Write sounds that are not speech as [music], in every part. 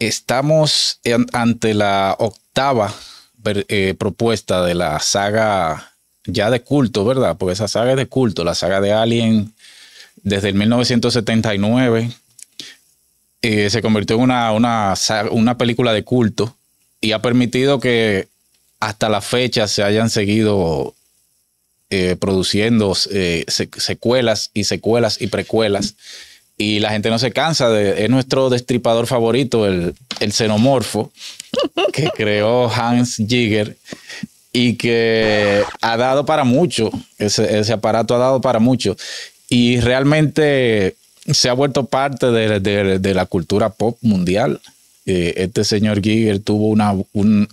Estamos ante la octava eh, propuesta de la saga ya de culto, ¿verdad? Porque esa saga es de culto, la saga de Alien desde el 1979 eh, se convirtió en una, una, película de culto y ha permitido que hasta la fecha se hayan seguido eh, produciendo secuelas y secuelas y precuelas y la gente no se cansa de. Es nuestro destripador favorito, el, el xenomorfo, que [laughs] creó Hans Jigger y que ha dado para mucho. Ese, aparato ha dado para mucho. Y realmente se ha vuelto parte de, la cultura pop mundial. Eh, este señor Giger tuvo un,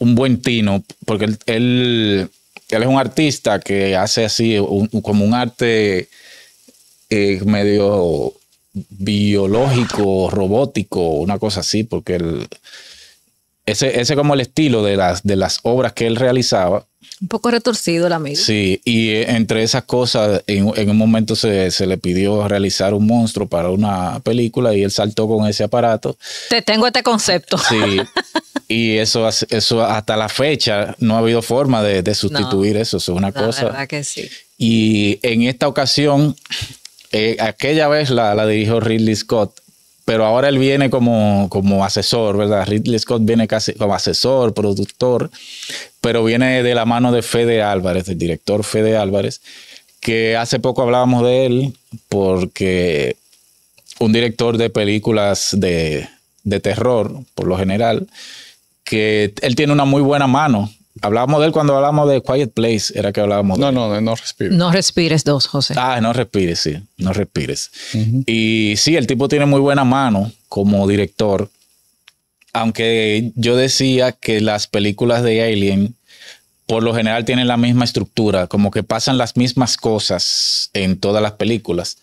buen tino, porque él, es un artista que hace así, como un arte eh, medio biológico, robótico, una cosa así, porque ese, ese como el estilo de las, de las obras que él realizaba. Un poco retorcido la misma. Sí, y eh, entre esas cosas, en, un momento se, le pidió realizar un monstruo para una película y él saltó con ese aparato. Te tengo este concepto. Sí, y eso, eso hasta la fecha no ha habido forma de, sustituir eso, eso es una cosa. Verdad que sí. Y en esta ocasión eh, aquella vez la, la dirigió Ridley Scott pero ahora él viene como, como asesor, ¿verdad? Ridley Scott viene casi como asesor, productor, pero viene de la mano de Fede Álvarez, el director Fede Álvarez, que hace poco hablábamos de él porque un director de películas de terror, por lo general, que él tiene una muy buena mano Hablábamos de él cuando hablábamos de Quiet Place, era que hablábamos no, de No, no, no respires. No respires dos, José. Ah, no respires, sí, no respires. Y sí, el tipo tiene muy buena mano como director, aunque yo decía que las películas de Alien por lo general tienen la misma estructura, como que pasan las mismas cosas en todas las películas.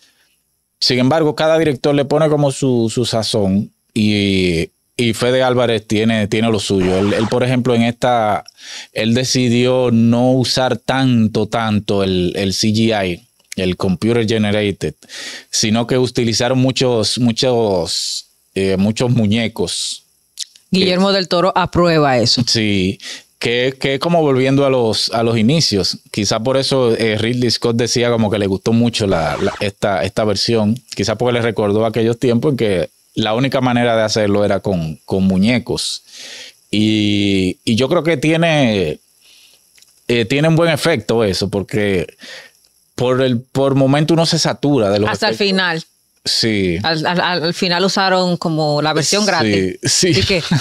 Sin embargo, cada director le pone como su, su sazón y y Fede Álvarez tiene, tiene lo suyo. Él, por ejemplo, en esta, él decidió no usar tanto, tanto el, CGI, el Computer Generated, sino que utilizaron muchos, muchos, eh, muchos muñecos. Guillermo del Toro aprueba eso. Sí, que, es como volviendo a los, a los inicios. Quizá por eso eh, Ridley Scott decía como que le gustó mucho esta, esta versión. Quizá porque le recordó aquellos tiempos en que la única manera de hacerlo era con, muñecos. Y, y, yo creo que tiene, eh, tiene un buen efecto eso, porque por el por momento uno se satura de los Hasta el final. Sí. Al, final usaron como la versión sí, gratis. Sí. ¿Y qué? [laughs]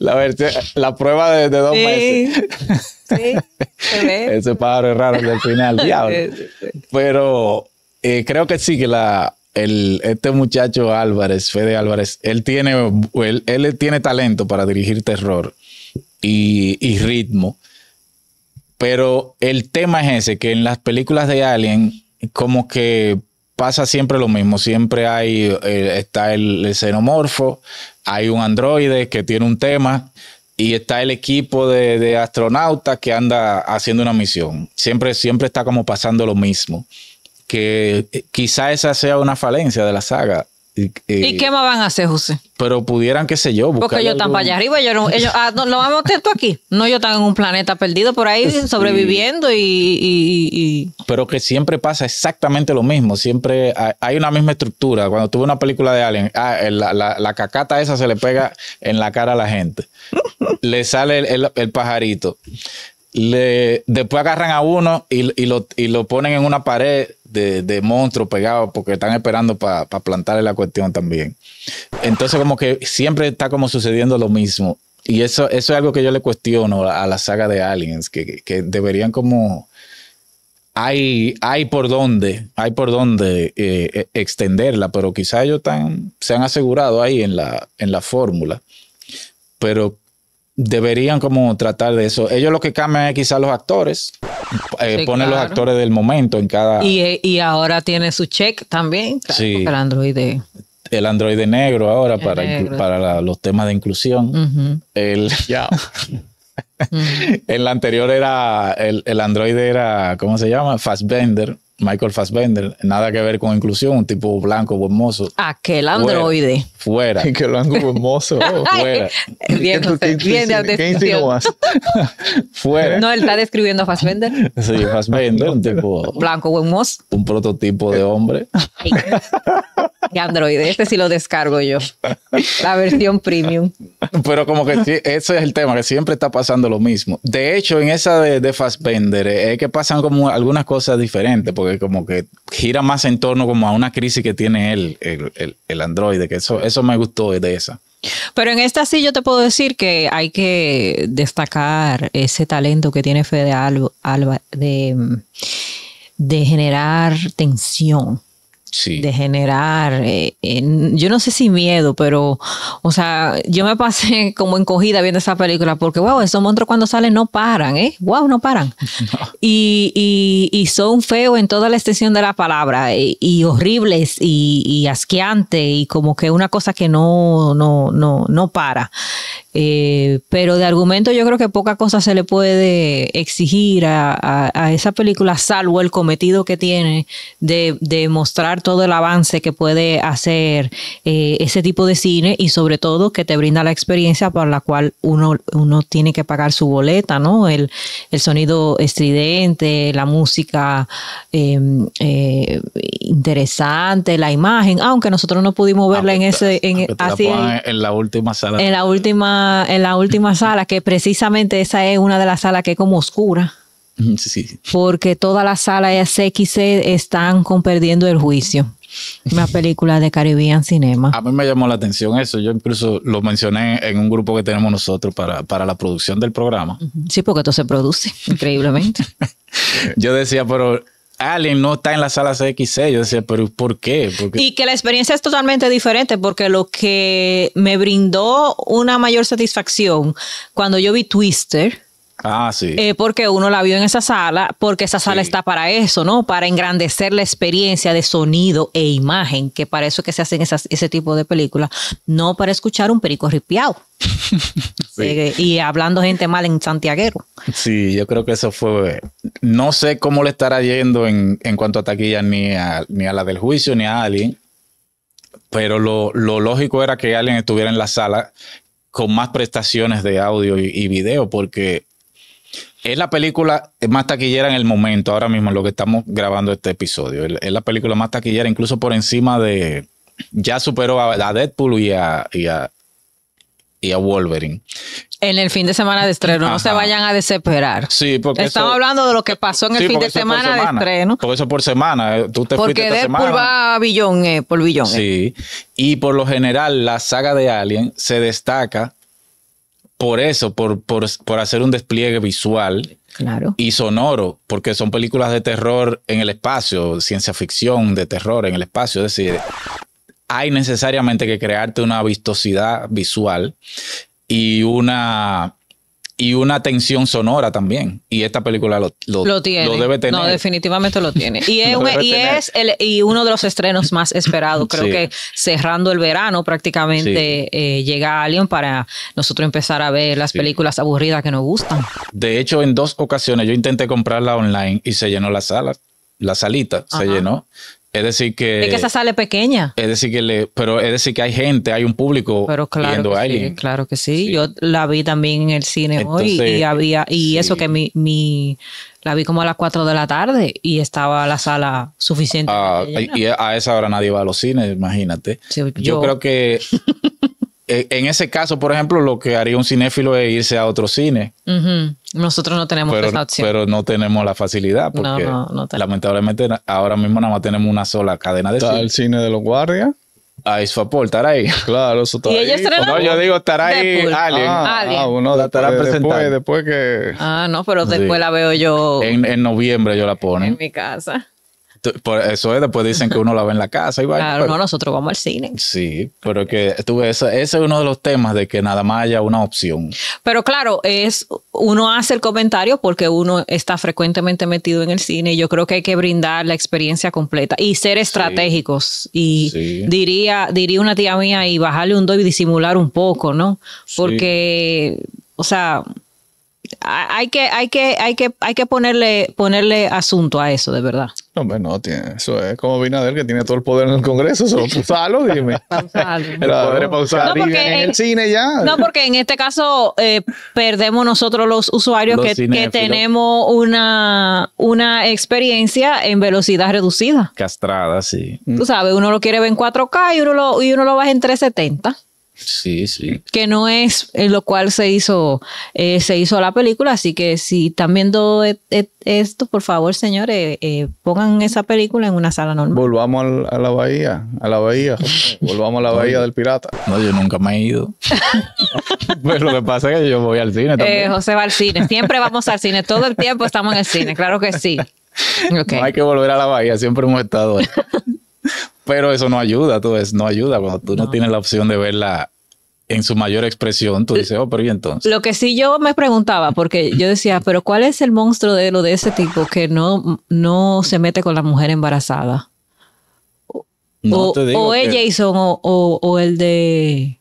La, la prueba de, dos meses. Sí. [laughs] Ese pájaro es raro del final, [laughs] diablo. Pero eh, creo que sí, que la, el, este muchacho Álvarez, Fede Álvarez, él tiene, él, tiene talento para dirigir terror y, ritmo. Pero el tema es ese, que en las películas de Alien, como que pasa siempre lo mismo. Siempre hay, eh, está el, xenomorfo, hay un androide que tiene un tema, y está el equipo de, astronautas que anda haciendo una misión. Siempre, siempre está como pasando lo mismo que eh, quizá esa sea una falencia de la saga. ¿Y, qué más van a hacer, José? Pero pudieran, qué sé yo, Porque ellos están para allá arriba, ellos, [laughs] ellos ah, lo vamos a meter tú aquí. No, yo están en un planeta perdido por ahí, sobreviviendo y, Pero que siempre pasa exactamente lo mismo, siempre hay una misma estructura. Cuando tuve una película de Alien, ah, eh, la, cacata esa se le pega en la cara a la gente. le sale el, pajarito. Le, después agarran a uno y, y, lo, y lo ponen en una pared de, de monstruos pegados porque están esperando para plantarle la cuestión también. Entonces como que siempre está como sucediendo lo mismo. Y eso, eso es algo que yo le cuestiono a la saga de Aliens, que, deberían como... Hay, hay por dónde, hay por dónde eh, e, extenderla, pero quizá ellos están, se han asegurado ahí en la, en la fórmula. Pero deberían como tratar de eso. Ellos lo que cambian es quizás los actores, eh, los actores del momento en cada... Y, ahora tiene su check también, para sí. el Android. El Android negro ahora para, para los temas de inclusión. El... en la [laughs] anterior era, el, el Android era, ¿cómo se llama? Fastbender. Michael Fassbender, nada que ver con inclusión, un tipo blanco, buen mozo. Aquel androide. Fuera. fuera. [laughs] Aquel blanco, buen mozo. [laughs] fuera. [laughs] bien, ¿Qué, bien ¿qué fuera. No, él está describiendo a Fassbender. Sí, Fassbender, un tipo. Blanco, buen mozo. Un prototipo de hombre de Android. Este sí lo descargo yo. La versión premium. Pero como que ese es el tema, que siempre está pasando lo mismo. De hecho, en esa de, de Fassbender eh, es que pasan como algunas cosas diferentes, porque como que gira más en torno como a una crisis que tiene él, el, el, Android, que eso, eso me gustó de esa. Pero en esta sí yo te puedo decir que hay que destacar ese talento que tiene Fede Alba, de, mm, de generar tensión de generar, eh, yo no sé si miedo, pero, o sea, yo me pasé [laughs] como encogida viendo esa película porque, wow, esos monstruos cuando salen no paran, ¿eh? Wow, no paran. [laughs] Y, son feos en toda la extensión de la palabra eh, y, horribles y, asqueantes y como que una cosa que no, no, no, no para. Eh, pero de argumento yo creo que poca cosa se le puede exigir a, esa película, salvo el cometido que tiene de, de mostrar todo el avance que puede hacer eh, ese tipo de cine y sobre todo que te brinda la experiencia por la cual uno, uno tiene que pagar su boleta, ¿no? El, sonido estridente, la música em, eh, interesante, la imagen, aunque nosotros no pudimos ah, verla en pues, ese... Ah, pues la última sala. En la última, en la última sala, que precisamente esa es una de las salas que es como oscura. Porque todas las salas SXC están con perdiendo el juicio. Una [laughs] película de Caribbean Cinema. A mí me llamó la atención eso. Yo incluso lo mencioné en un grupo que tenemos nosotros para, para la producción del programa. Sí, porque esto se produce [laughs] increíblemente. [laughs] Yo decía, pero Alien no está en la sala CXC. Yo decía, pero ¿por qué? Y que la experiencia es totalmente diferente porque lo que me brindó una mayor satisfacción cuando yo vi Twister Ah, sí. Eh, porque uno la vio en esa sala, porque esa sala está para eso, ¿no? Para engrandecer la experiencia de sonido e imagen, que para eso que se hacen ese tipo de películas, no para escuchar un perico ripiado. [laughs] Eh, y hablando gente mal en Santiaguero. Sí, yo creo que eso fue. No sé cómo le estará yendo en, en cuanto a taquilla ni a, ni a la del juicio ni a alguien. pero lo, lógico era que alguien estuviera en la sala con más prestaciones de audio y video, porque es la película más taquillera en el momento, ahora mismo, en lo que estamos grabando este episodio. Es la película más taquillera, incluso por encima de. Ya superó a, Deadpool y a, y a, Wolverine. En el fin de semana de estreno, no se vayan a desesperar. Sí, porque estamos hablando de lo que pasó en el fin de semana, de estreno. Todo eso por semana, eh, tú te Porque Deadpool va a billón, eh, por billón. Eh. Sí, y por lo general la saga de Alien se destaca por eso, por, hacer un despliegue visual y sonoro, porque son películas de terror en el espacio, ciencia ficción de terror en el espacio, es decir, hay necesariamente que crearte una vistosidad visual y una y una tensión sonora también. Y esta película lo, debe tener. No, definitivamente lo tiene. Y [laughs] es, el, y uno de los estrenos más esperados. Creo que cerrando el verano prácticamente eh, llega Alien para nosotros empezar a ver las películas aburridas que nos gustan. De hecho, en dos ocasiones yo intenté comprarla online y se llenó la sala. La salita se llenó. Es decir que... Es que esa sale pequeña. Es decir que le, pero es decir que hay gente, hay un público claro viendo a alguien. claro que sí. Yo la vi también en el cine hoy y había, y eso que mi, mi, la vi como a las 4 de la tarde y estaba la sala suficiente. Ah, y a esa hora nadie va a los cines, imagínate. yo creo que [laughs] Eh, en ese caso, por ejemplo, lo que haría un cinéfilo es irse a otro cine. Nosotros no tenemos pero, esa opción. Pero no tenemos la facilidad, porque lamentablemente ahora mismo nada más tenemos una sola cadena de Está cine. el cine de los guardias. Ah, ahí su estará ahí. Claro, eso está No, yo digo ¿estará ahí alguien. Ah, ah uno la estará después, después, que. Ah, no, pero después la veo yo. En, en noviembre yo la pone. En mi casa. Por eso es, después dicen que uno la ve en la casa y va. Claro, no, nosotros vamos al cine. Sí, pero que tú ves, ese es uno de los temas de que nada más haya una opción. Pero claro, es uno hace el comentario porque uno está frecuentemente metido en el cine y yo creo que hay que brindar la experiencia completa y ser estratégicos. y diría, diría una tía mía y bajarle un doy y disimular un poco, ¿no? Porque, o sea, hay que, hay que, hay que, hay que ponerle, ponerle asunto a eso, de verdad. No, hombre, no, eso es como Binader que tiene todo el poder en el Congreso, solo [laughs] pausalo, dime. [laughs] El poder pausar no, porque, en el eh, cine ya. No, porque en este caso eh, perdemos nosotros los usuarios que, tenemos una, una experiencia en velocidad reducida. Castrada, sí. Tú sabes, uno lo quiere ver en 4K y uno lo, y uno lo baja en 370. Sí, Que no es eh, lo cual se hizo, eh, se hizo la película. Así que si están viendo e, e, esto, por favor, señores, eh, pongan esa película en una sala normal. Volvamos a la bahía, a la bahía. Volvamos a la bahía del pirata. No, yo nunca me he ido. [laughs] pues lo que pasa es que yo voy al cine José va al cine. Siempre vamos al cine. Todo el tiempo estamos en el cine. Claro que sí. No hay que volver a la bahía. Siempre hemos estado. Ahí. Pero eso no ayuda, tú ves, no ayuda cuando tú no, tienes la opción de verla en su mayor expresión, tú dices, oh, pero ¿y entonces? Lo que sí yo me preguntaba, porque yo decía, [laughs] pero ¿cuál es el monstruo de lo de ese tipo que no, no se mete con la mujer embarazada? O, o Jason o, el de...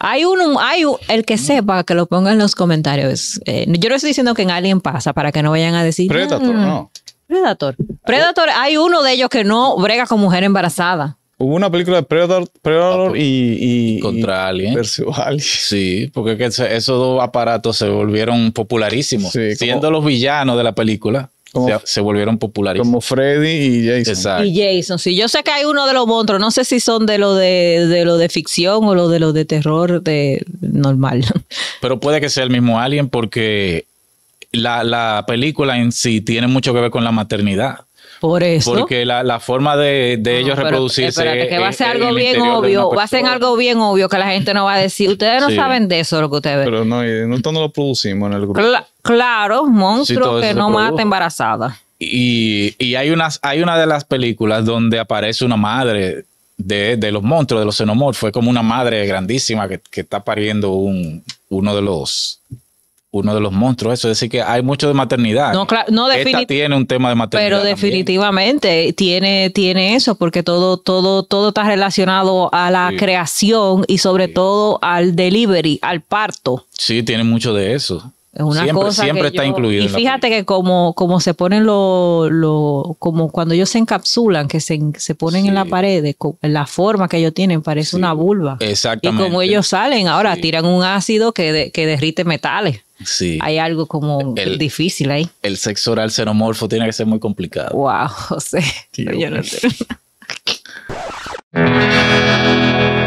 Hay uno, hay el que mm. sepa que lo ponga en los comentarios. Eh, yo no estoy diciendo que en alguien pasa para que no vayan a decir. Mm, no. Predator. Predator, hay uno de ellos que no brega con mujer embarazada. Hubo una película de Predator, ah, pues, y, Contra Alien. [laughs] Sí, porque esos dos aparatos se volvieron popularísimos. siendo los villanos de la película, se, volvieron popularísimos. Como Freddy y Jason. Exacto. Y Jason, sí. Yo sé que hay uno de los monstruos, no sé si son de lo de, lo de ficción o lo de lo de terror de normal. [laughs] Pero puede que sea el mismo Alien porque la, película en sí tiene mucho que ver con la maternidad. Por eso. Porque la, forma de, ellos reproducirse. Espérate, que va a ser algo bien obvio. Va a ser algo bien obvio que la gente no va a decir. Ustedes no saben de eso lo que ustedes ven. Pero no, nosotros no lo producimos en el grupo. claro, monstruo que no mata embarazada. Y, hay, unas, hay una de las películas donde aparece una madre de, los monstruos, de los xenomorfos. Fue como una madre grandísima que, está pariendo un, uno de los uno de los monstruos, eso es decir que hay mucho de maternidad. No, claro, no Esta tiene un tema de maternidad. Pero definitivamente tiene tiene eso porque todo todo todo está relacionado a la creación y sobre todo al delivery, al parto. Sí, tiene mucho de eso. Es una siempre, cosa siempre está incluido. Y fíjate que como, como se ponen los, lo, como cuando ellos se encapsulan, que se, ponen en la pared, la forma que ellos tienen parece una vulva. Exactamente. Y como ellos salen, ahora tiran un ácido que, que derrite metales. Sí. Hay algo como difícil ahí. El sexo oral xenomorfo tiene que ser muy complicado. Wow, [laughs] José. [laughs]